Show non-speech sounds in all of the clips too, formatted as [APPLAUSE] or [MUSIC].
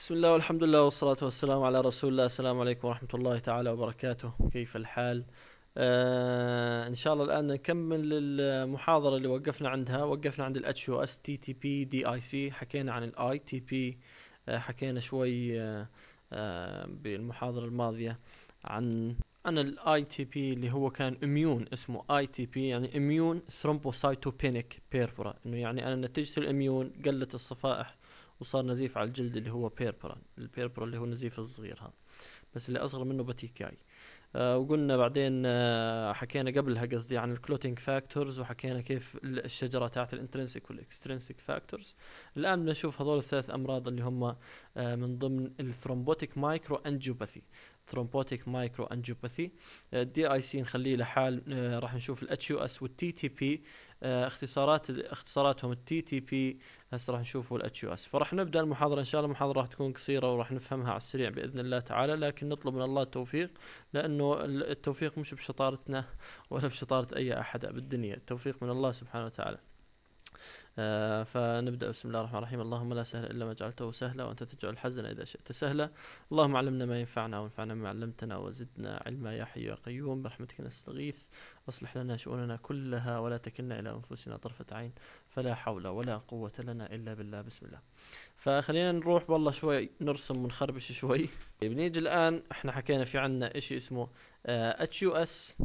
بسم الله والحمد لله والصلاة والسلام على رسول الله السلام عليكم ورحمة الله تعالى وبركاته كيف الحال آه إن شاء الله الآن نكمل المحاضرة اللي وقفنا عندها وقفنا عند اس تي تي بي دي اي سي حكينا عن الاي آه، تي بي حكينا شوي آه،, آه بالمحاضرة الماضية عن عن تي بي اللي هو كان اميون اسمه اي تي بي يعني اميون ثرومبوسايتوبينيك بيربرا انه يعني انا نتيجة الاميون قلت الصفائح وصار نزيف على الجلد اللي هو بيربرا البيربرا اللي هو النزيف الصغير هذا بس اللي اصغر منه باتيكاي آه وقلنا بعدين آه حكينا قبلها قصدي عن الكلوتينج فاكتورز وحكينا كيف الشجره تاعت الانترنسيك والاكسترنسيك فاكتورز الان بنشوف هذول الثلاث امراض اللي هم آه من ضمن الثرومبوتيك مايكرو انجيوباثي ثرومبوتيك مايكرو انجيوباثي الدي اي سي نخليه لحال آه، راح نشوف الاتش يو اس والتي تي بي آه، اختصارات اختصاراتهم التي تي بي هسه راح نشوف الاتش يو اس فراح نبدا المحاضره ان شاء الله المحاضره راح تكون قصيره وراح نفهمها على السريع باذن الله تعالى لكن نطلب من الله التوفيق لانه التوفيق مش بشطارتنا ولا بشطاره اي احد بالدنيا التوفيق من الله سبحانه وتعالى آه فنبدا بسم الله الرحمن الرحيم اللهم لا سهل الا ما جعلته سهلا وانت تجعل الحزن اذا شئت سهلا اللهم علمنا ما ينفعنا وانفعنا بما علمتنا وزدنا علما يا حي يا قيوم برحمتك نستغيث اصلح لنا شؤوننا كلها ولا تكلنا الى انفسنا طرفه عين فلا حول ولا قوه لنا الا بالله بسم الله فخلينا نروح والله شوي نرسم ونخربش شوي بنيجي طيب، الان احنا حكينا في عندنا شيء اسمه اتش يو اس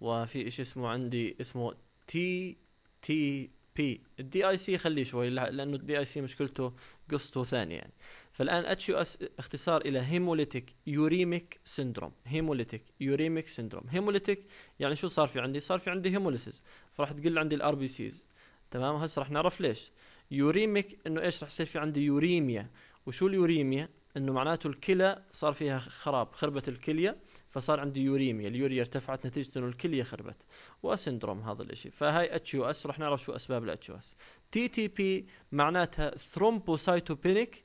وفي شيء اسمه عندي اسمه تي تي بي الدي اي سي خليه شوي لانه الدي اي سي مشكلته قصته ثانيه يعني فالان اتش يو اس اختصار الى هيموليتيك يوريميك سندروم هيموليتيك يوريميك سندروم هيموليتيك يعني شو صار في عندي صار في عندي هيموليسيس فراح تقل عندي الار بي سيز تمام هسه راح نعرف ليش يوريميك انه ايش راح يصير في عندي يوريميا وشو اليوريميا انه معناته الكلى صار فيها خراب خربت الكليه فصار عندي يوريميا اليوريا ارتفعت نتيجة انه الكلية خربت وسندروم هذا الاشي فهاي اتش يو اس رح نعرف شو اسباب الاتش يو اس تي تي بي معناتها ثرومبوسايتوبينيك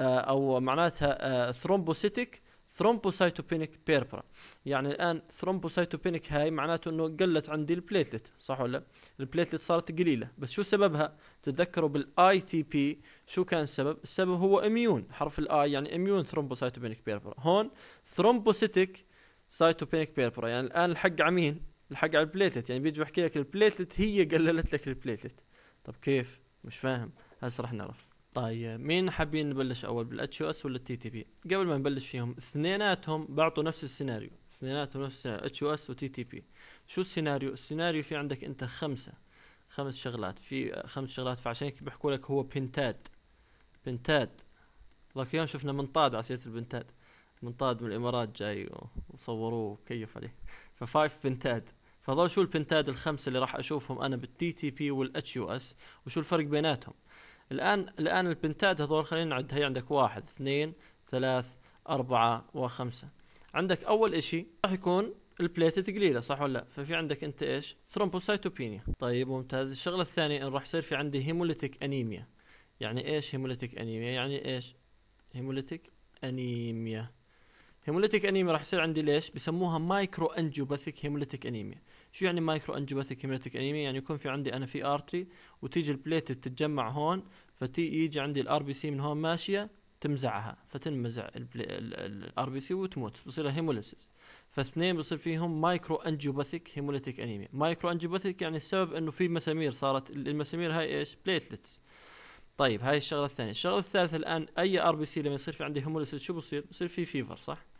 آه، او معناتها ثرومبوسيتيك ثرومبوسايتوبينيك بيربرا يعني الان ثرومبوسايتوبينيك هاي معناته انه قلت عندي البليتلت صح ولا البليتلت صارت قليله بس شو سببها تتذكروا بالاي تي بي شو كان السبب السبب هو اميون حرف الاي يعني اميون ثرومبوسايتوبينيك بيربرا هون ثرومبوسيتيك سايتوبينك بيربرا يعني الان الحق على مين؟ الحق على البليتلت يعني بيجي بحكي لك البليتلت هي قللت لك البليتلت طب كيف؟ مش فاهم هسه رح نعرف طيب مين حابين نبلش اول بالاتش او اس ولا التي تي بي؟ قبل ما نبلش فيهم اثنيناتهم بعطوا نفس السيناريو، اثنيناتهم نفس السيناريو اتش او اس وتي تي بي. شو السيناريو؟ السيناريو في عندك انت خمسه خمس شغلات في خمس شغلات فعشان هيك بحكوا لك هو بنتاد بنتاد ذاك اليوم شفنا منطاد على سيره البنتاد منطاد من الامارات جاي وصوروه وكيف عليه ففايف بنتاد فهذول شو البنتاد الخمسه اللي راح اشوفهم انا بالتي تي بي والاتش يو اس وشو الفرق بيناتهم الان الان البنتاد هذول خلينا نعد هي عندك واحد اثنين ثلاث أربعة وخمسة عندك أول إشي راح يكون البليت قليلة صح ولا لا ففي عندك انت ايش ثرومبوسايتوبينيا طيب ممتاز الشغله الثانيه انه راح يصير في عندي هيموليتيك انيميا يعني ايش هيموليتيك انيميا يعني ايش هيموليتيك انيميا هيموليتيك انيميا راح يصير عندي ليش؟ بسموها مايكرو انجيوباثيك هيموليتيك انيميا، شو يعني مايكرو انجيوباثيك هيموليتيك انيميا؟ يعني يكون في عندي انا في ارتري وتيجي البليت تتجمع هون فتي يجي عندي الار بي سي من هون ماشيه تمزعها فتنمزع الار بي سي وتموت بصير هيموليسيس فاثنين بصير فيهم مايكرو انجيوباثيك هيموليتيك انيميا، مايكرو انجيوباثيك يعني السبب انه في مسامير صارت المسامير هاي ايش؟ بليتلتس طيب هاي الشغله الثانيه، الشغله الثالثه الان اي ار بي سي لما يصير في عندي هيموليسيس شو بصير؟ بصير في فيفر صح؟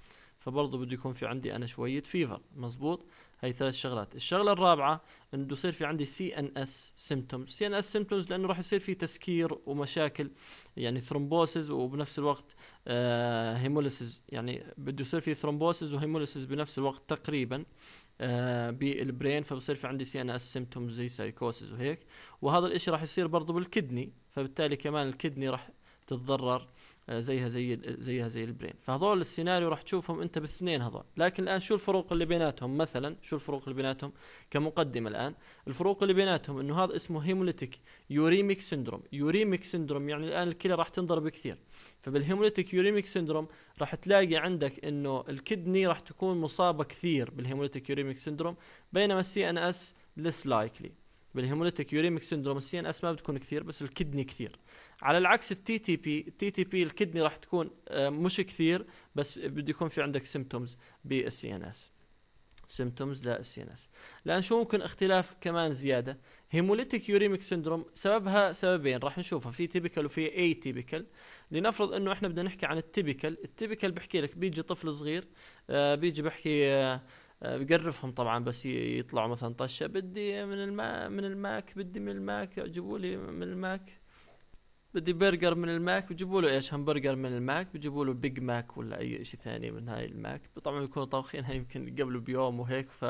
فبرضه بده يكون في عندي انا شويه فيفر مزبوط هي ثلاث شغلات الشغله الرابعه انه بده يصير في عندي سي ان اس سيمتومز سي ان اس سيمتومز لانه راح يصير في تسكير ومشاكل يعني ثرومبوسز وبنفس الوقت آه هيموليسز يعني بده يصير في ثرومبوسز وهيموليسز بنفس الوقت تقريبا آه، بالبرين فبصير في عندي سي ان اس سيمتومز زي سايكوسز وهيك وهذا الاشي راح يصير برضه بالكدني فبالتالي كمان الكدني راح تتضرر آه، زيها زي زيها زي البرين فهذول السيناريو راح تشوفهم انت بالاثنين هذول لكن الان شو الفروق اللي بيناتهم مثلا شو الفروق اللي بيناتهم كمقدمه الان الفروق اللي بيناتهم انه هذا اسمه هيموليتيك يوريميك سندروم يوريميك سندروم يعني الان الكلى راح تنضرب كثير فبالهيموليتيك يوريميك سندروم راح تلاقي عندك انه الكدني راح تكون مصابه كثير بالهيموليتيك يوريميك سندروم بينما السي ان اس ليس لايكلي بالهيموليتيك يوريميك سندروم السي ان اس ما بتكون كثير بس الكدني كثير على العكس التي تي بي التي تي بي الكدني راح تكون آه، مش كثير بس بده يكون في عندك سيمتومز بالسي ان اس سيمتومز للسي ان اس لان شو ممكن اختلاف كمان زياده هيموليتيك يوريميك سندروم سببها سببين راح نشوفها في تيبيكال وفي اي تيبيكال لنفرض انه احنا بدنا نحكي عن التيبيكال التيبيكال بحكي لك بيجي طفل صغير آه، بيجي بحكي آه، آه، بقرفهم طبعا بس يطلعوا مثلا طشه بدي من الما من الماك بدي من الماك جيبوا لي من الماك بدي برجر من الماك بجيبوا له ايش همبرجر من الماك بجيبوا له بيج ماك ولا اي شيء ثاني من هاي الماك طبعا بيكونوا طابخينها [LAUGHS] يمكن قبله بيوم وهيك ف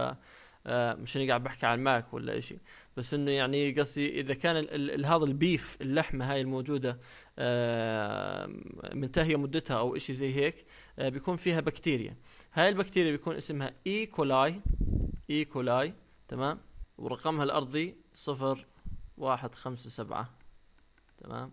آه، مش اني قاعد بحكي على الماك ولا شيء بس انه يعني قصدي اذا كان هذا البيف اللحمه هاي الموجوده آه، منتهيه مدتها او شيء زي هيك بيكون فيها بكتيريا هاي البكتيريا بيكون اسمها اي كولاي اي كولاي تمام ورقمها الارضي صفر واحد خمسة سبعة تمام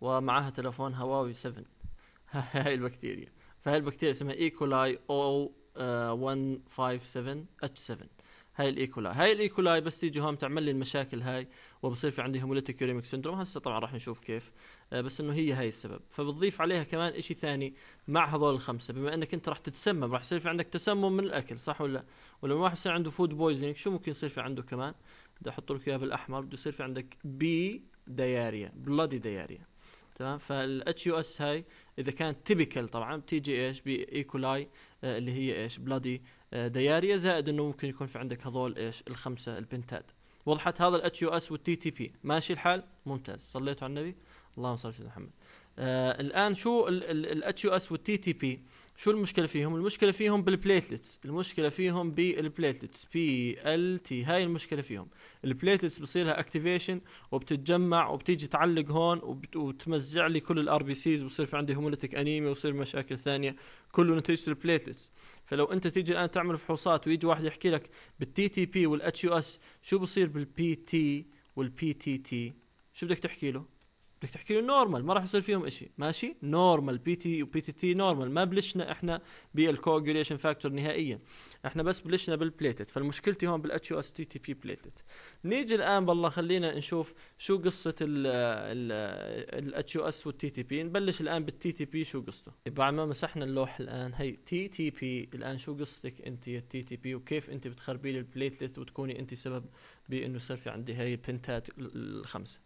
ومعها تلفون هواوي 7 [LAUGHS] هاي البكتيريا فهاي البكتيريا اسمها اي كولاي او 157 اتش 7 هاي الايكولاي هاي الايكولاي بس تيجي هون تعمل لي المشاكل هاي وبصير في عندي هيموليتيك يوريميك سندروم هسه طبعا راح نشوف كيف آه، بس انه هي هاي السبب فبتضيف عليها كمان شيء ثاني مع هذول الخمسه بما انك انت راح تتسمم راح يصير في عندك تسمم من الاكل صح ولا ولما واحد يصير عنده فود بويزنج شو ممكن يصير في عنده كمان بدي احط لك اياها بالاحمر بده يصير في عندك بي دياريا بلادي دياريا تمام فالاتش يو اس هاي اذا كانت تيبيكال طبعا بتيجي ايش بايكولاي آه، اللي هي ايش بلادي دياريه زائد انه ممكن يكون في عندك هذول ايش الخمسه البنتات وضحت هذا الاتش يو اس والتي تي بي ماشي الحال ممتاز صليتوا على النبي اللهم صل على محمد آه الان شو الاتش يو اس والتي تي بي شو المشكله فيهم المشكله فيهم بالبليتلتس المشكله فيهم بالبليتلتس بي ال تي هاي المشكله فيهم البليتلتس بصير لها اكتيفيشن وبتتجمع وبتيجي تعلق هون وتمزع لي كل الار بي سيز وبصير في عندي هيموليتيك انيميا وبصير مشاكل ثانيه كله نتيجه البليتلتس فلو انت تيجي الان تعمل فحوصات ويجي واحد يحكي لك بالتي تي بي والاتش يو اس شو بصير بالبي تي والبي تي تي شو بدك تحكي له بدك تحكي له نورمال ما راح يصير فيهم شيء ماشي نورمال بي تي وبي تي تي نورمال ما بلشنا احنا بالكوجوليشن فاكتور نهائيا احنا بس بلشنا بالبليتت فالمشكلتي هون بالاتش يو اس تي تي بي بليتت نيجي الان بالله خلينا نشوف شو قصه الاتش يو اس والتي تي بي نبلش الان بالتي تي بي شو قصته بعد ما مسحنا اللوح الان هي تي تي بي الان شو قصتك انت يا تي تي بي وكيف انت بتخربي لي البليتلت وتكوني انت سبب بانه يصير في عندي هاي البنتات الخمسه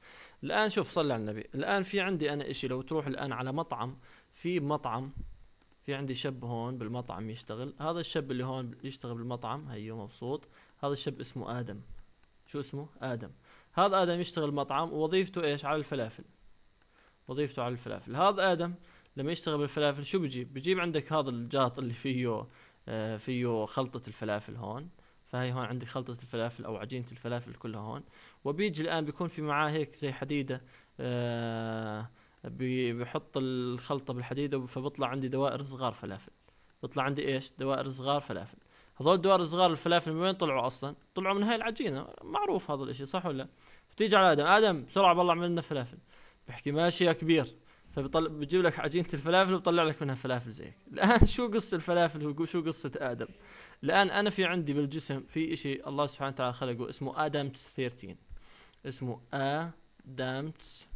الان شوف صلي على النبي الان في عندي انا اشي لو تروح الان على مطعم في مطعم في عندي شاب هون بالمطعم يشتغل هذا الشاب اللي هون يشتغل بالمطعم هيو مبسوط هذا الشاب اسمه آدم شو اسمه آدم هذا آدم يشتغل مطعم ووظيفته إيش على الفلافل وظيفته على الفلافل هذا آدم لما يشتغل بالفلافل شو بجيب بجيب عندك هذا الجاط اللي فيه آه، فيه خلطة الفلافل هون فهي هون عندك خلطة الفلافل أو عجينة الفلافل كلها هون وبيجي الآن بيكون في معاه هيك زي حديدة آه بحط الخلطه بالحديده فبطلع عندي دوائر صغار فلافل بطلع عندي ايش دوائر صغار فلافل هذول الدوائر الصغار الفلافل من وين طلعوا اصلا طلعوا من هاي العجينه معروف هذا الاشي صح ولا بتيجي على ادم ادم بسرعه بطلع منه فلافل بحكي ماشي يا كبير فبطلع بجيب لك عجينه الفلافل وبطلع لك منها فلافل زيك [LAUGHS] الان شو قصه الفلافل وشو قصه ادم الان انا في عندي بالجسم في اشي الله سبحانه وتعالى خلقه اسمه ادمتس 13 اسمه ادمتس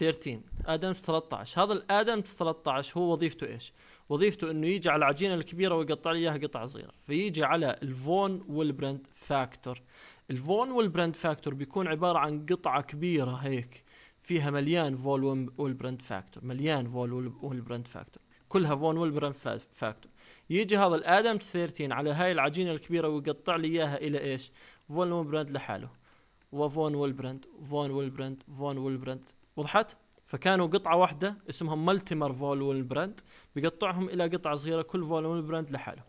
13 ادمز 13 هذا الادمز 13 هو وظيفته ايش؟ وظيفته انه يجي على العجينه الكبيره ويقطع لي اياها قطع صغيره فيجي على الفون والبرند فاكتور الفون والبرند فاكتور بيكون عباره عن قطعه كبيره هيك فيها مليان فول والبرند فاكتور مليان فول والبرند فاكتور كلها فون والبرند فاكتور يجي هذا الادمز 13 على هاي العجينه الكبيره ويقطع لي اياها الى ايش؟ فون والبرند لحاله وفون والبرند فون والبرند فون والبرند وضحت؟ فكانوا قطعه واحده اسمهم مالتيمر فولول براند بيقطعهم الى قطع صغيره كل فولول براند لحاله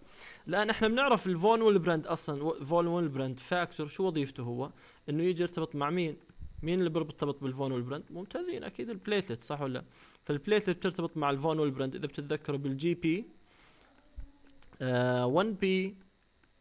الان احنا بنعرف الفولول براند اصلا فولول براند فاكتور شو وظيفته هو انه يجي يرتبط مع مين مين اللي بيرتبط بالفونول براند ممتازين اكيد البليتلت صح ولا فالبليتلت بترتبط مع الفونول براند اذا بتتذكروا بالجي بي 1 آه، بي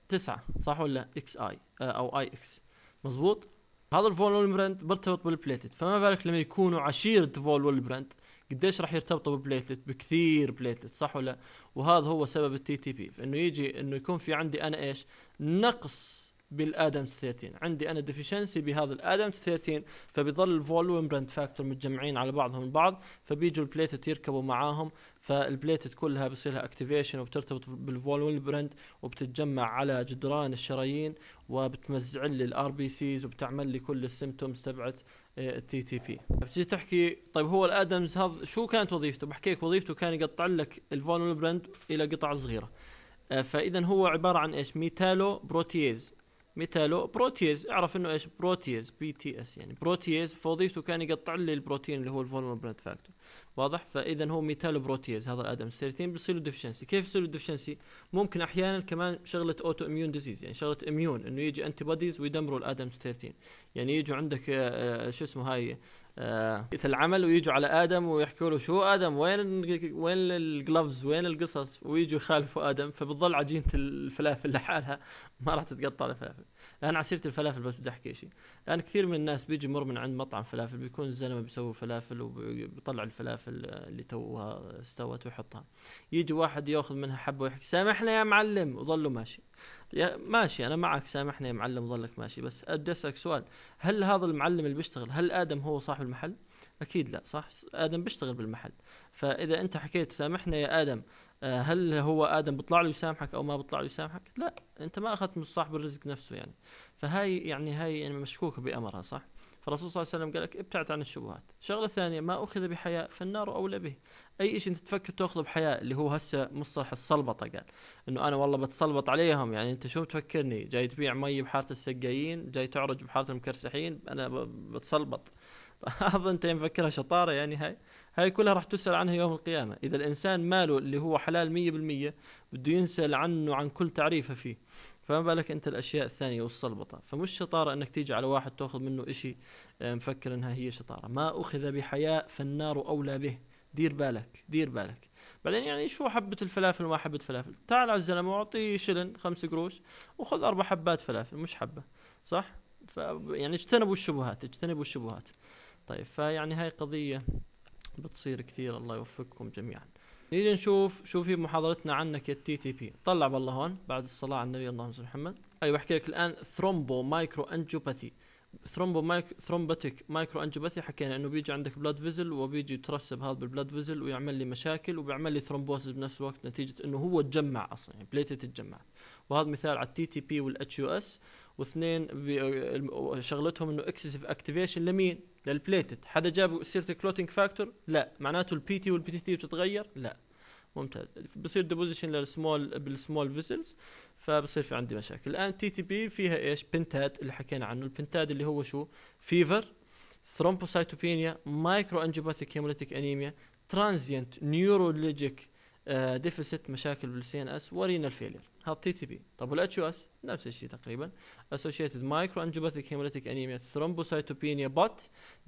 9 صح ولا اكس اي آه، او اي اكس مظبوط؟ هذا الفول والبراند مرتبط بالبليتلت فما بالك لما يكونوا عشيرة فول والبراند قديش راح يرتبطوا بالبليتلت بكثير بليتلت صح ولا وهذا هو سبب التي تي بي فانه يجي انه يكون في عندي انا ايش نقص بالادمز 13 عندي انا ديفيشنسي بهذا الادمز 13 فبيظل الفوليوم برنت فاكتور متجمعين على بعضهم البعض فبيجوا البليتت يركبوا معاهم فالبليتت كلها بصير لها اكتيفيشن وبترتبط بالفوليوم برنت وبتتجمع على جدران الشرايين وبتمزع لي الار بي سيز وبتعمل لي كل السيمتومز تبعت التي تي بي بتجي تحكي طيب هو الادمز هذا شو كانت وظيفته بحكي لك وظيفته كان يقطع لك الفوليوم برنت الى قطع صغيره آه، فاذا هو عباره عن ايش ميتالو بروتيز ميتالو بروتيز اعرف انه ايش بروتيز بي تي اس يعني بروتيز فوظيفته كان يقطع لي البروتين اللي هو الفولنبلنت فاكتور واضح فاذا هو ميتالو بروتيز هذا الادم السيرتين بيصير له ديفشنسي كيف يصير له ديفشنسي ممكن احيانا كمان شغله اوتو اميون ديزيز يعني شغله اميون انه يجي انتي بوديز ويدمروا الادم 13 يعني يجوا عندك آه، آه، شو اسمه هاي العمل آه. ويجوا على ادم ويحكوا له شو ادم وين وين الجلفز وين القصص ويجوا يخالفوا ادم فبتضل عجينه الفلافل لحالها [LAUGHS] ما راح تتقطع الفلافل على سيره الفلافل بس بدي احكي شيء لان كثير من الناس بيجي مر من عند مطعم فلافل بيكون الزلمه بيسوي فلافل وبيطلع الفلافل اللي توها استوت ويحطها يجي واحد ياخذ منها حبه ويحكي سامحنا يا معلم وظلوا ماشي ماشي انا معك سامحني يا معلم ظلك ماشي بس بدي اسالك سؤال هل هذا المعلم اللي بيشتغل هل ادم هو صاحب المحل؟ اكيد لا صح ادم بيشتغل بالمحل فاذا انت حكيت سامحنا يا ادم آه، هل هو ادم بيطلع له يسامحك او ما بيطلع له يسامحك؟ لا انت ما اخذت من صاحب الرزق نفسه يعني فهاي يعني هاي يعني مشكوك بامرها صح؟ فالرسول صلى الله عليه وسلم قال لك ابتعد عن الشبهات. الشغله الثانيه ما اخذ بحياء فالنار اولى به. اي شيء انت تفكر تاخذه بحياه اللي هو هسه مصطلح الصلبطه قال انه انا والله بتسلبط عليهم يعني انت شو بتفكرني جاي تبيع مي بحاره السقايين جاي تعرج بحاره المكرسحين انا بتسلبط [LAUGHS] اظن انت مفكرها شطاره يعني هاي هاي كلها راح تسال عنها يوم القيامه اذا الانسان ماله اللي هو حلال 100% بده ينسال عنه عن كل تعريفه فيه فما بالك انت الاشياء الثانيه والصلبطه فمش شطاره انك تيجي على واحد تاخذ منه إشي آه، مفكر انها هي شطاره ما اخذ بحياء فالنار اولى به دير بالك دير بالك بعدين يعني شو حبة الفلافل وما حبة فلافل تعال على الزلمة واعطيه شلن خمس قروش وخذ أربع حبات فلافل مش حبة صح ف يعني اجتنبوا الشبهات اجتنبوا الشبهات طيب فيعني هاي قضية بتصير كثير الله يوفقكم جميعا نيجي نشوف شو في محاضرتنا عنك يا التي تي بي طلع بالله هون بعد الصلاة على النبي اللهم صل محمد أيوة بحكي لك الآن ثرومبو مايكرو أنجيوباثي ثرومبو مايك ثرومبتيك مايكرو انجيوباثي حكينا انه بيجي عندك بلاد فيزل وبيجي يترسب هذا بالبلاد فيزل ويعمل لي مشاكل وبيعمل لي ثرومبوسس بنفس الوقت نتيجه انه هو تجمع اصلا يعني بليته تتجمع وهذا مثال على التي تي بي والاتش يو اس واثنين شغلتهم انه اكسسيف اكتيفيشن لمين؟ للبليتت حدا جاب سيره الكلوتينج فاكتور؟ لا معناته البي تي والبي تي تي بتتغير؟ لا ممتاز بصير ديبوزيشن للسمول بالسمول فيسلز فبصير في عندي مشاكل الان تي تي بي فيها ايش بنتاد اللي حكينا عنه البنتاد اللي هو شو فيفر ثرومبوسايتوبينيا مايكرو انجيوباثيك هيموليتيك انيميا ترانزينت نيورولوجيك ديفيسيت مشاكل بالسي ان اس ورينال فيلير هذا تي تي بي طب والاتش يو اس نفس الشيء تقريبا associated micro angiopathic hemolytic anemia thrombocytopenia but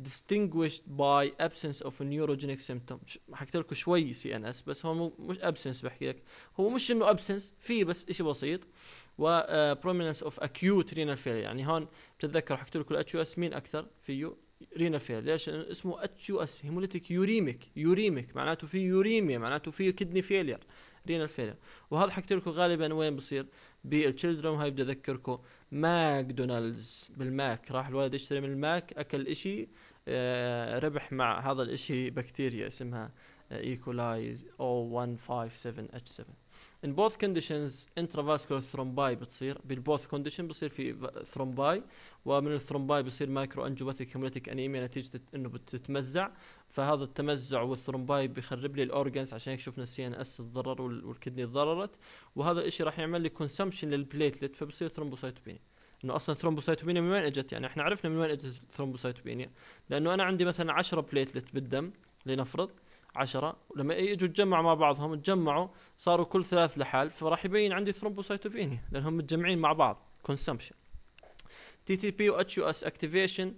distinguished by absence of neurogenic symptom حكيت لكم شوي سي ان اس بس هو مو مش absence بحكي لك هو مش انه absence في بس شيء بسيط و uh, prominence of acute renal failure يعني هون بتتذكر حكيت لكم الاتش يو اس مين اكثر فيه رينا فيها ليش اسمه اتش يو اس هيموليتيك يوريميك يوريميك معناته في يوريميا معناته في كدني فيلير رينال فيلير وهذا حكيت لكم غالبا وين بصير بالتشيلدرن هاي بدي اذكركم ماكدونالدز بالماك راح الولد يشتري من الماك اكل اشي آه، ربح مع هذا الاشي بكتيريا اسمها ايكولايز آه، او 157 اتش 7 ان بوث كونديشنز انترافاسكولار ثرومباي بتصير بالبوث كونديشن بصير في ثرومباي ومن الثرومباي بصير مايكرو انجيوباثيك هيموليتيك انيميا نتيجه انه بتتمزع فهذا التمزع والثرومباي بيخرب لي الاورجنز عشان هيك شفنا السي ان اس تضرر والكدني تضررت وهذا الشيء راح يعمل لي كونسمشن للبليتلت فبصير ثرومبوسايتوبينيا انه اصلا ثرومبوسايتوبينيا من وين اجت يعني احنا عرفنا من وين اجت الثرومبوسايتوبينيا لانه انا عندي مثلا 10 بليتلت بالدم لنفرض 10 لما إيه يجوا تجمعوا مع بعضهم تجمعوا صاروا كل ثلاث لحال فراح يبين عندي ثرومبوسايتوبينيا لانهم متجمعين مع بعض كونسمبشن تي تي بي و اتش يو اس اكتيفيشن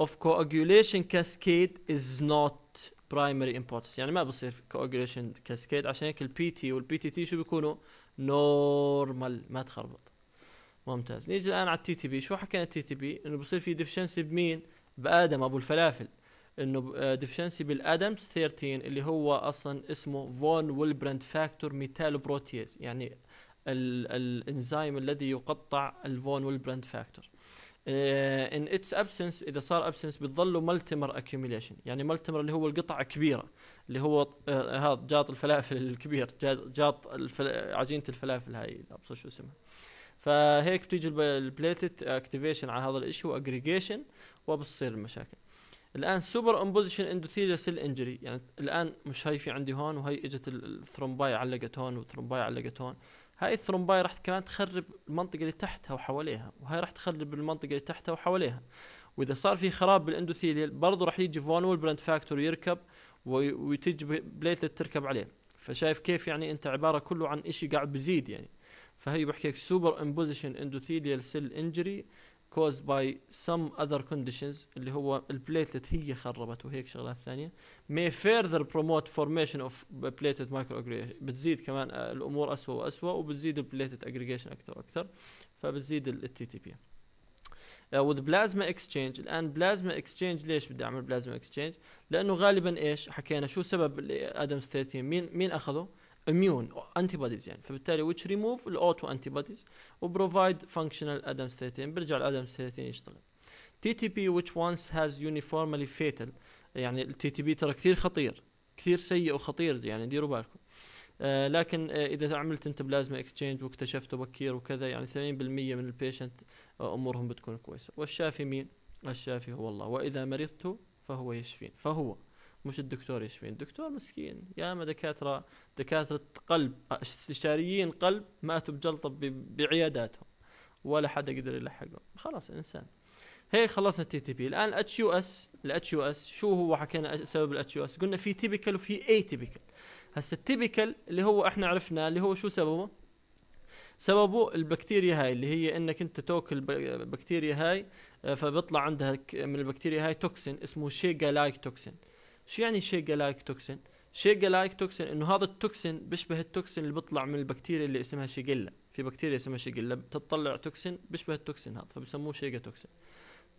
اوف كواجوليشن كاسكيد از نوت برايمري امبورتس يعني ما بصير كواجوليشن كاسكيد عشان هيك البي تي والبي تي تي شو بيكونوا نورمال ما تخربط ممتاز نيجي الان على التي تي بي شو حكينا التي تي بي انه بصير في ديفشنسي بمين بادم ابو الفلافل انه ديفشنسي بالادمز 13 اللي هو اصلا اسمه فون ويلبرند فاكتور ميتال بروتيز يعني الانزيم الذي يقطع الفون ويلبرند فاكتور ان اتس ابسنس اذا صار ابسنس بتظلوا ملتمر اكيوميليشن يعني ملتمر اللي هو القطع كبيره اللي هو آه، هذا جاط الفلافل الكبير جاط عجينه الفلافل هاي ابصر شو اسمها فهيك بتيجي البليتت اكتيفيشن على هذا الاشي واجريجيشن وبتصير المشاكل الان سوبر امبوزيشن اندوثيليال سيل انجري يعني الان مش هي في عندي هون وهي اجت الثرومباي علقت هون والثرومباي علقت هون هاي الثرومباي راح كمان تخرب المنطقه اللي تحتها وحواليها وهي راح تخرب المنطقه اللي تحتها وحواليها واذا صار في خراب بالاندوثيليال برضه راح يجي فونول برنت فاكتور يركب وتجي بليتلت تركب عليه فشايف كيف يعني انت عباره كله عن شيء قاعد بزيد يعني فهي بحكي لك سوبر امبوزيشن اندوثيليال سيل انجري caused by some other conditions اللي هو البليتلت هي خربت وهيك شغلات ثانية may further promote formation of platelet microaggregation بتزيد كمان آه، الأمور أسوأ وأسوأ وبتزيد البليتلت aggregation أكثر وأكثر فبتزيد ال TTP بلازما اكسشينج الان بلازما اكسشينج ليش بدي اعمل بلازما اكسشينج لانه غالبا ايش حكينا شو سبب الادمز ستيتين مين مين اخذه اميون انتي بوديز يعني فبالتالي ويتش ريموف الاوتو انتي بوديز وبروفايد فانكشنال ادمز ستيتين بيرجع الادمز ستيتين يشتغل تي تي بي which once has uniformly fatal يعني التي تي بي ترى كثير خطير كثير سيء وخطير يعني ديروا بالكم آه لكن آه اذا عملت انت بلازما اكسشينج واكتشفته بكير وكذا يعني 80% من البيشنت آه امورهم بتكون كويسه والشافي مين الشافي هو الله واذا مرضت فهو يشفين فهو مش الدكتور يشفي الدكتور مسكين ياما دكاتره دكاتره قلب استشاريين قلب ماتوا بجلطه بعياداتهم ولا حدا قدر يلحقهم خلاص انسان هي خلصنا التي تي بي الان الاتش يو اس الاتش يو اس شو هو حكينا سبب الاتش يو اس قلنا في تيبيكال وفي اي تيبيكال هسه التيبيكال اللي هو احنا عرفناه اللي هو شو سببه سببه البكتيريا هاي اللي هي انك انت تاكل بكتيريا هاي آه، فبيطلع عندها من البكتيريا هاي توكسين اسمه شيجا لايك توكسين شو يعني شيء جلايك توكسين؟ شيء جلايك توكسين انه هذا التوكسين بيشبه التوكسين اللي بيطلع من البكتيريا اللي اسمها شيجيلا في بكتيريا اسمها شيجيلا بتطلع توكسين بيشبه التوكسين هذا فبسموه شيجا توكسين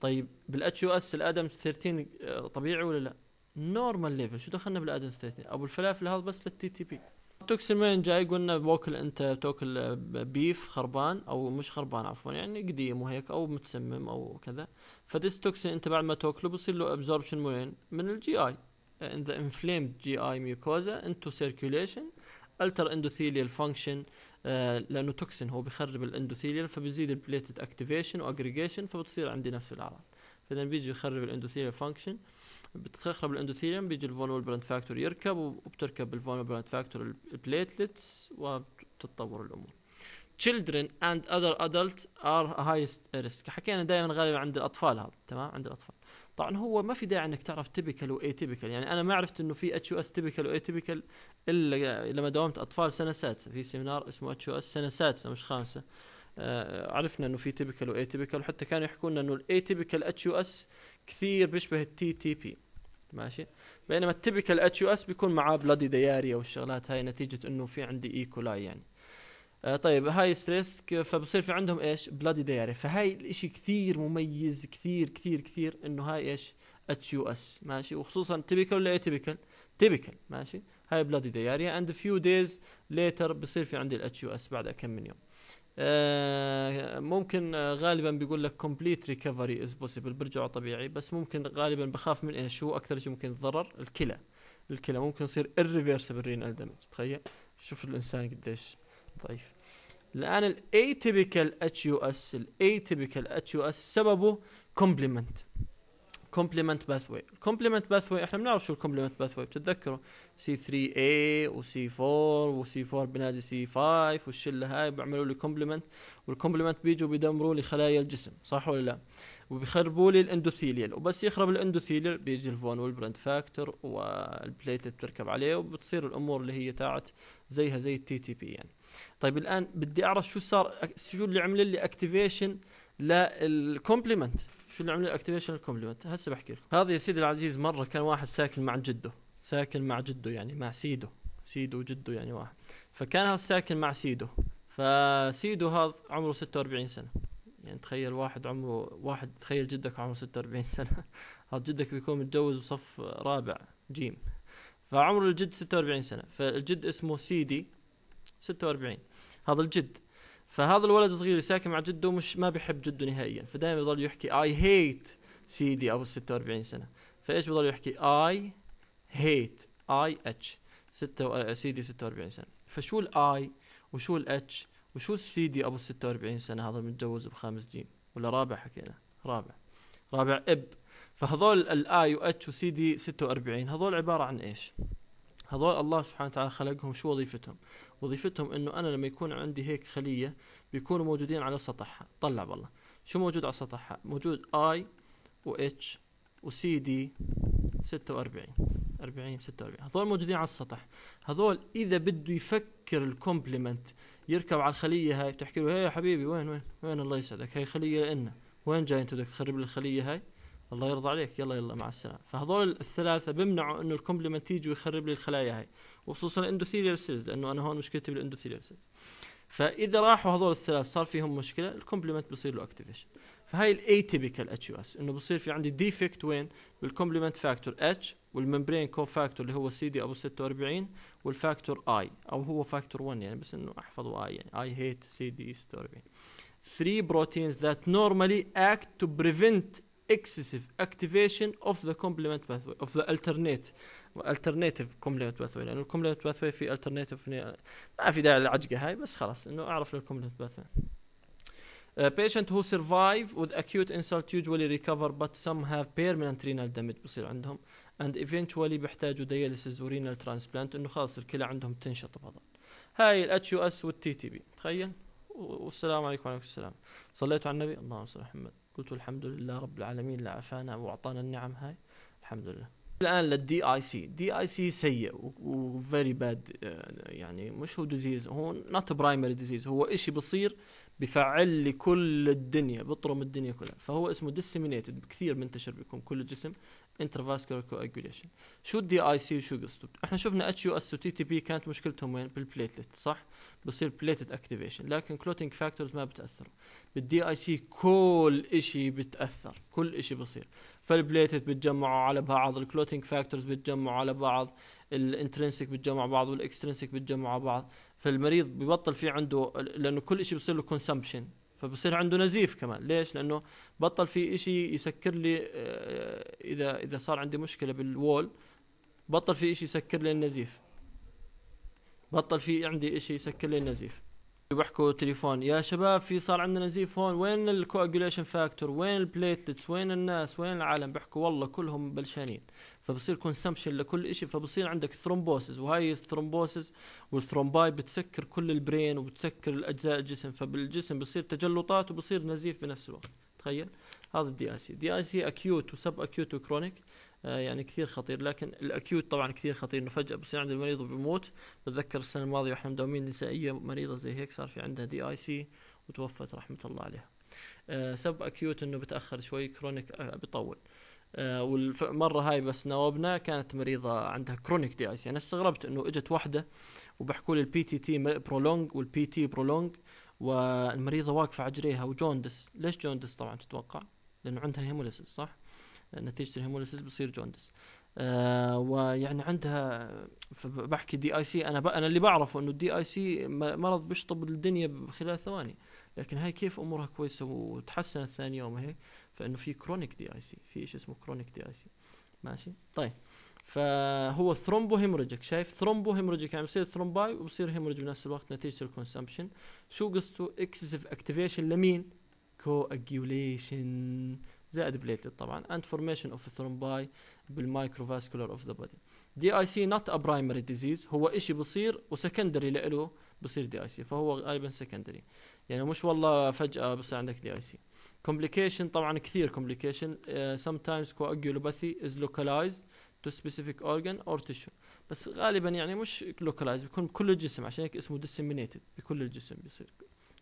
طيب بالاتش يو اس الادمز 13 طبيعي ولا لا؟ نورمال ليفل شو دخلنا بالادمز 13 ابو الفلافل هذا بس للتي تي بي التوكسين وين جاي قلنا بوكل انت توكل آه، بيف خربان او مش خربان عفوا يعني قديم وهيك او متسمم او كذا فديس توكسين انت بعد ما توكله بصير له ابزوربشن وين من الجي اي in the inflamed GI mucosa into circulation alter endothelial function آه لانه توكسن هو بخرب الاندوثيليال فبزيد البليتد اكتيفيشن واجريجيشن فبتصير عندي نفس الاعراض فاذا بيجي يخرب الاندوثيليال فانكشن بتخرب الاندوثيليوم بيجي براند فاكتور يركب وبتركب براند فاكتور البليتلتس وبتتطور الامور children and other adults are highest risk حكينا دائما غالبا عند الاطفال هذا تمام عند الاطفال طبعا هو ما في داعي انك تعرف تيبيكال واي تيبيكال يعني انا ما عرفت انه في اتش او اس تيبيكال واي تيبيكال الا لما داومت اطفال سنه سادسه في سيمينار اسمه اتش او اس سنه سادسه مش خامسه آه، عرفنا انه في تيبيكال واي تيبيكال وحتى كانوا يحكوا لنا انه الاي تيبيكال اتش او اس كثير بيشبه التي تي بي ماشي بينما التيبيكال اتش او اس بيكون معاه بلادي دياريا والشغلات هاي نتيجه انه في عندي ايكولاي e. يعني آه، طيب هاي ريسك فبصير في عندهم ايش بلادي دياري فهاي الاشي كثير مميز كثير كثير كثير انه هاي ايش اتش يو اس ماشي وخصوصا تيبيكال ولا تيبيكال تيبيكال ماشي هاي بلادي دياريا اند فيو دايز ليتر بصير في عندي الاتش يو اس بعد كم من يوم آه ممكن آه، غالبا بيقول لك كومبليت ريكفري از بوسيبل برجعوا طبيعي بس ممكن غالبا بخاف من ايش هو اكثر شيء ممكن يتضرر الكلى الكلى ممكن يصير irreversible رينال دامج تخيل شوف الانسان قديش ضعيف الان الاي تيبيكال اتش يو اس الاي تيبيكال اتش يو اس سببه كومبلمنت كومبلمنت باث باثوي الكومبلمنت واي احنا بنعرف شو الكومبلمنت باث واي بتتذكروا سي 3 اي وسي 4 وسي 4 بنادي سي 5 والشله هاي بيعملوا لي كومبلمنت والكومبلمنت بيجوا بيدمروا لي خلايا الجسم صح ولا لا وبيخربوا لي الاندوثيليال وبس يخرب الاندوثيليال بيجي الفون والبرنت فاكتور اللي بتركب عليه وبتصير الامور اللي هي تاعت زيها زي التي تي بي يعني طيب الان بدي اعرف شو صار شو اللي عمل لي اكتيفيشن للكومبلمنت شو اللي عمل الاكتيفيشن الكومبلمنت هسه بحكي لكم هذا يا سيدي العزيز مره كان واحد ساكن مع جده ساكن مع جده يعني مع سيده سيده وجده يعني واحد فكان هذا ساكن مع سيده فسيده هذا عمره 46 سنه يعني تخيل واحد عمره واحد تخيل جدك عمره 46 سنه [LAUGHS] هذا جدك بيكون متجوز بصف رابع جيم فعمر الجد 46 سنه فالجد اسمه سيدي 46 هذا الجد فهذا الولد الصغير ساكن مع جده مش ما بيحب جده نهائيا فدائما يضل يحكي اي هيت سيدي ابو 46 سنه فايش بضل يحكي اي هيت اي اتش 6 سيدي 46 سنه فشو الاي وشو الاتش وشو السيدي ابو 46 سنه هذا متجوز بخامس جيم ولا رابع حكينا رابع رابع اب فهذول الاي واتش وسيدي 46 هذول عباره عن ايش؟ هذول الله سبحانه وتعالى خلقهم شو وظيفتهم وظيفتهم انه انا لما يكون عندي هيك خليه بيكونوا موجودين على سطحها طلع والله شو موجود على سطحها موجود اي و اتش وسي دي 46 40 46 هذول موجودين على السطح هذول اذا بده يفكر الكومبلمنت يركب على الخليه هاي بتحكي له هي إيه يا حبيبي وين وين وين الله يسعدك هاي خليه لنا وين جاي انت بدك تخرب لي الخليه هاي الله يرضى عليك يلا يلا مع السلامه فهذول الثلاثه بمنعوا انه الكومبلمنت يجي ويخرب لي الخلايا هاي وخصوصا الاندوثيليال سيلز لانه انا هون مشكلتي بالاندوثيليال سيلز فاذا راحوا هذول الثلاث صار فيهم مشكله الكومبلمنت بصير له اكتيفيشن فهي تيبيكال اتش يو اس انه بصير في عندي ديفكت وين بالكومبلمنت فاكتور اتش والممبرين كو فاكتور اللي هو سي دي ابو 46 والفاكتور اي او هو فاكتور 1 يعني بس انه احفظوا اي يعني اي هيت سي دي 46 3 بروتينز ذات نورمالي اكت تو بريفنت excessive activation of the complement pathway of the alternate alternative complement pathway لانه الكومبلمنت باثوي في alternative ما في داعي للعجقه هاي بس خلاص انه اعرف للكومبلمنت باثوي A patient who survive with acute insult usually recover but some have permanent renal damage بصير عندهم and eventually بيحتاجوا dialysis و renal transplant انه خلاص الكلى عندهم تنشط بهذا هاي ال يو اس والتي تي بي تخيل والسلام عليكم وعليكم السلام صليتوا على النبي اللهم صل على محمد قلت الحمد لله رب العالمين اللي عافانا واعطانا النعم هاي الحمد لله الان للدي اي سي دي اي سي سيء وفيري باد آه، يعني مش هو ديزيز هو نوت برايمري ديزيز هو إشي بصير بفعل لي كل الدنيا بطرم الدنيا كلها فهو اسمه ديسيمينيتد كثير منتشر بكم كل الجسم انترفاسكولار كواجوليشن شو الدي اي سي وشو قصته احنا شفنا اتش يو اس وتي تي بي كانت مشكلتهم وين بالبليتلت صح بصير بليتد اكتيفيشن لكن كلوتينج فاكتورز ما بتاثروا بالدي اي سي كل شيء بتاثر كل شيء بصير فالبليتد بتجمعوا على بعض الكلوتينج فاكتورز بتجمعوا على بعض الانترنسك بتجمع بعض والاكسترنسك بتجمع بعض فالمريض ببطل في عنده لانه كل شيء بصير له كونسمبشن فبصير عنده نزيف كمان ليش لانه بطل في شيء يسكر لي آه، اذا اذا صار عندي مشكله بالوول بطل في شيء يسكر لي النزيف بطل في عندي اشي يسكر لي النزيف بحكوا تليفون يا شباب في صار عندنا نزيف هون وين الكواجوليشن فاكتور وين البليتلتس وين الناس وين العالم بحكوا والله كلهم بلشانين فبصير كونسمشن لكل شيء فبصير عندك ثرومبوسز وهاي الثرومبوسز والثرومباي بتسكر كل البرين وبتسكر الاجزاء الجسم فبالجسم بصير تجلطات وبصير نزيف بنفس الوقت تخيل هذا الدي اي سي دي اي سي اكيوت وسب اكيوت وكرونيك آه، يعني كثير خطير لكن الاكيوت طبعا كثير خطير انه فجاه بصير عند المريض وبيموت بتذكر السنه الماضيه واحنا مداومين نسائيه مريضه زي هيك صار في عندها دي اي سي وتوفت رحمه الله عليها آه، سب اكيوت انه بتاخر شوي كرونيك آه، بيطول والمره هاي بس نوابنا كانت مريضه عندها كرونيك دي اي سي انا استغربت انه اجت وحده وبحكوا لي البي تي تي برولونج والبي تي برولونج والمريضه واقفه على وجوندس ليش جوندس طبعا تتوقع لانه عندها هيموليسيس صح نتيجه الهيموليسيس بصير جوندس آه ويعني عندها بحكي دي اي سي انا انا اللي بعرفه انه الدي اي سي مرض بيشطب الدنيا خلال ثواني لكن هاي كيف امورها كويسه وتحسنت ثاني يوم هيك فانه في كرونيك دي اي سي في شيء اسمه كرونيك دي اي سي ماشي طيب فهو ثرومبو هيمورجيك شايف ثرومبو هيمورجيك يعني بصير ثرومباي وبصير هيموريجيك بنفس الوقت نتيجه الكونسمبشن شو قصته اكسسيف اكتيفيشن لمين كواجيوليشن زائد بليتلت طبعا اند فورميشن اوف ثرومباي بالمايكروفاسكولار اوف ذا بودي دي اي سي نوت ا برايمري ديزيز هو شيء بصير وسكندري له بصير دي اي سي فهو غالبا سكندري يعني مش والله فجاه بصير عندك دي اي سي كومبليكيشن طبعا كثير كومبليكيشن uh, sometimes coagulopathy is localized to specific organ or tissue بس غالبا يعني مش localized بيكون بكل الجسم عشان هيك اسمه disseminated بكل الجسم بيصير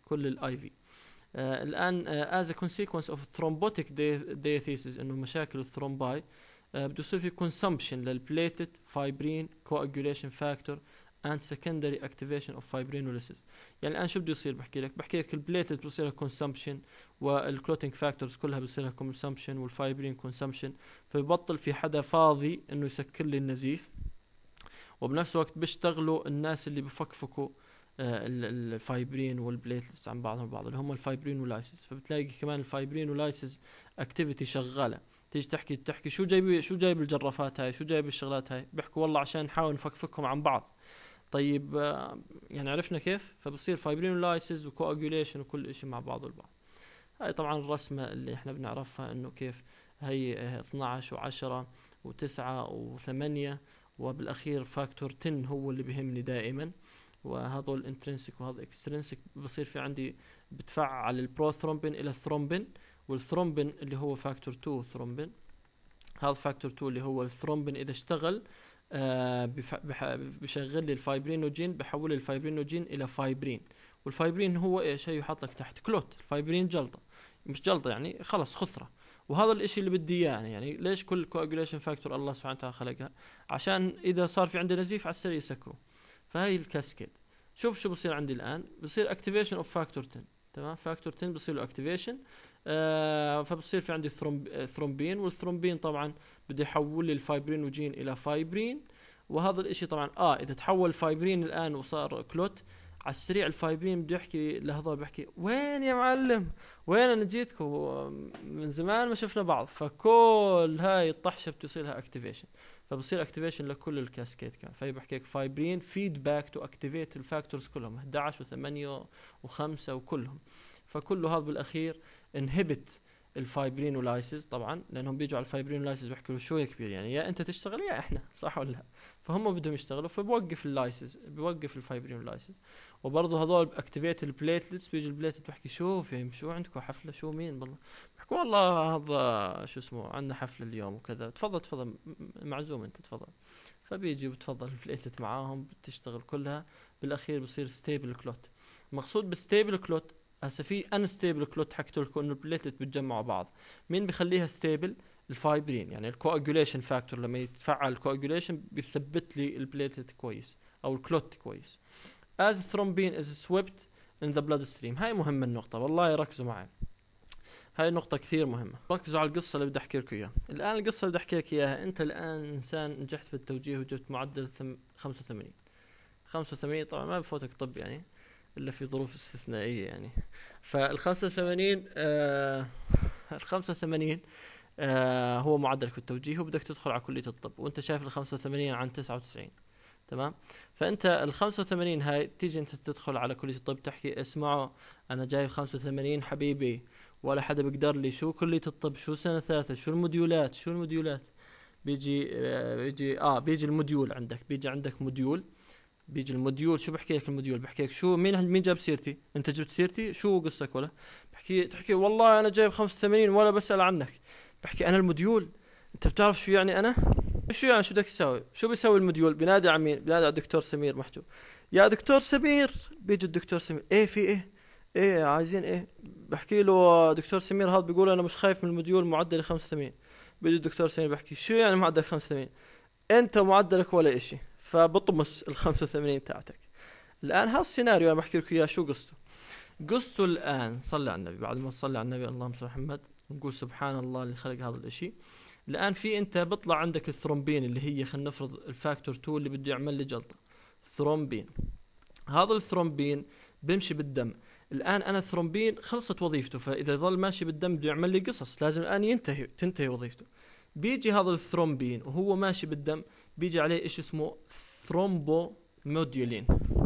كل الاي في آه، الان از كونسيكونس اوف ثرومبوتيك ديثيسز انه مشاكل الثرومباي آه، بده يصير في كونسمبشن للبليتد فايبرين كواجوليشن فاكتور اند سكندري اكتيفيشن اوف فايبرينوليسيس يعني الان شو بده يصير بحكي لك بحكي لك البليتد بصير لها كونسمبشن والكلوتينج فاكتورز كلها بصير لها كونسمبشن والفايبرين كونسمبشن فببطل في حدا فاضي انه يسكر لي النزيف وبنفس الوقت بيشتغلوا الناس اللي بفكفكوا آه آه، الفايبرين والبليتلس عن بعضهم البعض اللي هم الفايبرين ولايسز فبتلاقي كمان الفايبرين ولايسز اكتيفيتي شغاله تيجي تحكي تحكي شو جايب شو جايب الجرافات هاي شو جايب الشغلات هاي بيحكوا والله عشان نحاول نفكفكهم عن بعض طيب آه، يعني عرفنا كيف فبصير فايبرين ولايسز وكواجوليشن وكل شيء مع بعضه البعض هاي طبعا الرسمه اللي احنا بنعرفها انه كيف هي 12 و10 و9 و8 وبالاخير فاكتور 10 هو اللي بيهمني دائما وهذول انترنسك وهذا اكسترنسك بصير في عندي بتفعل البرو ثرومبين الى الثرومبين والثرومبين اللي هو فاكتور 2 ثرومبين هذا فاكتور 2 اللي هو الثرومبين اذا اشتغل آه بشغل لي الفايبرينوجين بحول الفايبرينوجين الى فايبرين والفايبرين هو ايش هي يحط لك تحت كلوت الفايبرين جلطه مش جلطه يعني خلص خثره وهذا الاشي اللي بدي اياه يعني, يعني ليش كل كواجوليشن فاكتور الله سبحانه وتعالى خلقها عشان اذا صار في عندي نزيف على السريع يسكره فهي الكاسكيد شوف شو بصير عندي الان بصير اكتيفيشن اوف فاكتور 10 تمام فاكتور 10 بصير له اكتيفيشن آه فبصير في عندي ثرومب... ثرومبين والثرومبين طبعا بده يحول لي الفايبرينوجين الى فايبرين وهذا الاشي طبعا اه اذا تحول فايبرين الان وصار كلوت على السريع الفايبين بده يحكي لهذول بحكي وين يا معلم وين انا جيتكم من زمان ما شفنا بعض فكل هاي الطحشه بتصير لها اكتيفيشن فبصير اكتيفيشن لكل الكاسكيد كان فهي بحكي لك فايبرين فيدباك تو اكتيفيت الفاكتورز كلهم 11 و8 و5 وكلهم فكله هذا بالاخير انهبت الفايبرينولايسز طبعا لانهم بيجوا على الفايبرينولايسز بيحكوا له يا كبير يعني يا انت تشتغل يا احنا صح ولا لا فهم بدهم يشتغلوا فبوقف اللايسز بوقف الفايبرينولايسز وبرضه هذول اكتيفيت البليتلتس بيجي البليتلت بحكي شو في شو عندكم حفله شو مين بالله بحكوا والله هذا شو اسمه عندنا حفله اليوم وكذا تفضل تفضل معزوم انت تفضل فبيجي بتفضل البليتلت معاهم بتشتغل كلها بالاخير بصير ستيبل كلوت المقصود بالستيبل كلوت هسا في ستيبل كلوت حكيت لكم انه البليتلت بتجمعوا بعض مين بخليها ستيبل الفايبرين يعني الكواجوليشن فاكتور لما يتفعل الكواجوليشن بيثبت لي البليتلت كويس او الكلوت كويس as thrombin is swept in the ستريم هاي مهمة النقطة والله ركزوا معي هاي نقطة كثير مهمة ركزوا على القصة اللي بدي أحكي لكم إياها الآن القصة اللي بدي أحكي لك إياها أنت الآن إنسان نجحت بالتوجيه وجبت معدل 85 85 طبعا ما بفوتك طب يعني الا في ظروف استثنائيه يعني فال 85 ال 85 هو معدلك بالتوجيه وبدك تدخل على كليه الطب وانت شايف ال 85 عن 99 تمام فانت ال 85 هاي بتيجي انت تدخل على كليه الطب تحكي اسمعوا انا جايب 85 حبيبي ولا حدا بيقدر لي شو كليه الطب شو سنه ثالثه شو الموديولات شو الموديولات بيجي آه، بيجي اه بيجي الموديول عندك بيجي عندك موديول بيجي الموديول شو بحكي لك الموديول بحكي لك شو مين مين جاب سيرتي انت جبت سيرتي شو قصتك ولا بحكي تحكي والله انا جايب 85 ولا بسال عنك بحكي انا الموديول انت بتعرف شو يعني انا شو يعني شو بدك تساوي شو بيسوي الموديول بنادي على مين بنادي على الدكتور سمير محجوب يا دكتور سمير بيجي الدكتور سمير ايه في ايه ايه عايزين ايه بحكي له دكتور سمير هذا بيقول انا مش خايف من الموديول معدل 85 بيجي الدكتور سمير بحكي شو يعني معدل 85 انت معدلك ولا اشي فبطمس ال 85 تاعتك الان هذا السيناريو انا بحكي لكم اياه شو قصته قصته الان صلى على النبي بعد ما صلى على النبي اللهم صل محمد نقول سبحان الله اللي خلق هذا الاشي الان في انت بطلع عندك الثرومبين اللي هي خلينا نفرض الفاكتور 2 اللي بده يعمل لي جلطه ثرومبين هذا الثرومبين بيمشي بالدم الان انا الثرومبين خلصت وظيفته فاذا ظل ماشي بالدم بده يعمل لي قصص لازم الان ينتهي تنتهي وظيفته بيجي هذا الثرومبين وهو ماشي بالدم بيجي عليه ايش اسمه ثرومبو موديولين